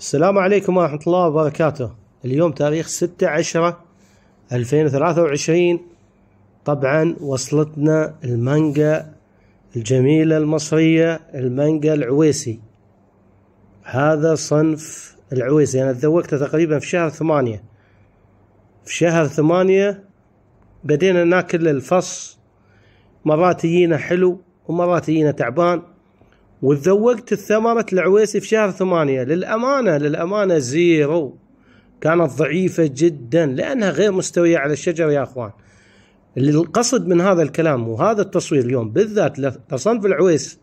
السلام عليكم ورحمة الله وبركاته اليوم تاريخ ستة عشرة الفين وثلاثة وعشرين طبعا وصلتنا المانجا الجميلة المصرية المانجا العويسي هذا صنف العويسي أنا تذوقته تقريبا في شهر ثمانية في شهر ثمانية بدينا ناكل الفص مرات يجينا حلو ومرات يجينا تعبان وتذوقت ثمرة العويسي في شهر ثمانية للأمانة للأمانة زيرو كانت ضعيفة جدا لأنها غير مستوية على الشجر يا أخوان اللي القصد من هذا الكلام وهذا التصوير اليوم بالذات لصنف العويس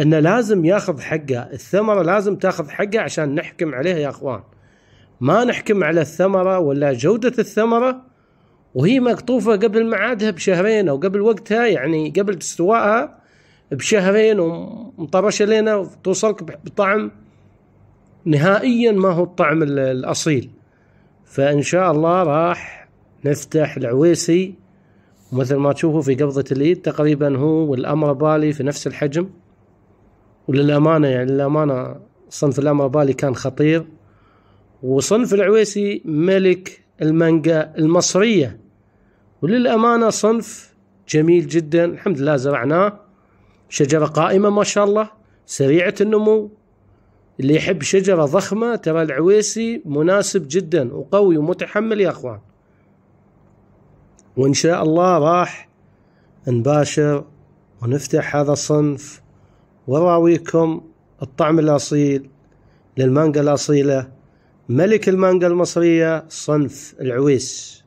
انه لازم ياخذ حقه الثمره لازم تاخذ حقه عشان نحكم عليها يا اخوان ما نحكم على الثمره ولا جوده الثمره وهي مقطوفه قبل معادها بشهرين او قبل وقتها يعني قبل استوائها بشهرين ومطرشه لنا وتوصلك بطعم نهائيا ما هو الطعم الاصيل فان شاء الله راح نفتح العويسي ومثل ما تشوفوا في قبضة اليد تقريبا هو والامر بالي في نفس الحجم وللامانة يعني للامانة صنف الامر بالي كان خطير وصنف العويسي ملك المانجا المصرية وللأمانة صنف جميل جدا الحمد لله زرعناه شجرة قائمة ما شاء الله سريعة النمو اللي يحب شجرة ضخمة ترى العويسي مناسب جدا وقوي ومتحمل يا اخوان وان شاء الله راح نباشر ونفتح هذا الصنف وراويكم الطعم الاصيل للمانجا الاصيله ملك المانجا المصريه صنف العويس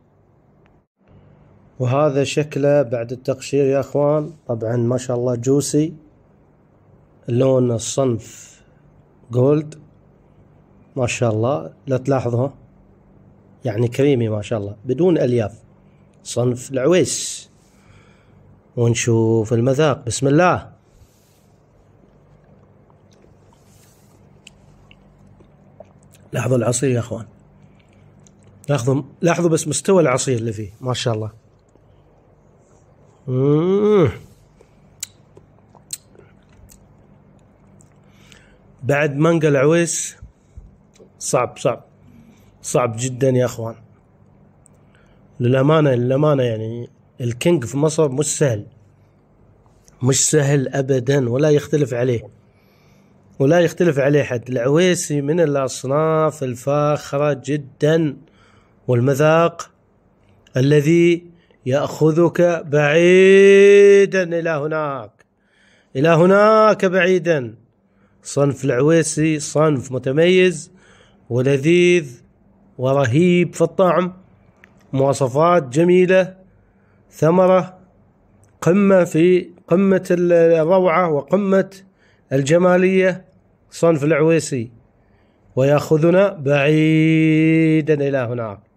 وهذا شكله بعد التقشير يا اخوان طبعا ما شاء الله جوسي لون الصنف جولد ما شاء الله لا تلاحظه يعني كريمي ما شاء الله بدون الياف صنف العويس ونشوف المذاق بسم الله لاحظوا العصير يا اخوان لاحظوا لاحظوا بس مستوى العصير اللي فيه ما شاء الله بعد مانجا العويس صعب صعب صعب جدا يا اخوان للامانه للامانه يعني الكينج في مصر مش سهل مش سهل ابدا ولا يختلف عليه ولا يختلف عليه حد العويسي من الاصناف الفاخره جدا والمذاق الذي ياخذك بعيدا الى هناك الى هناك بعيدا صنف العويسي صنف متميز ولذيذ ورهيب في الطعم مواصفات جميله ثمره قمه في قمه الروعه وقمه الجماليه صنف العويسي وياخذنا بعيدا الى هناك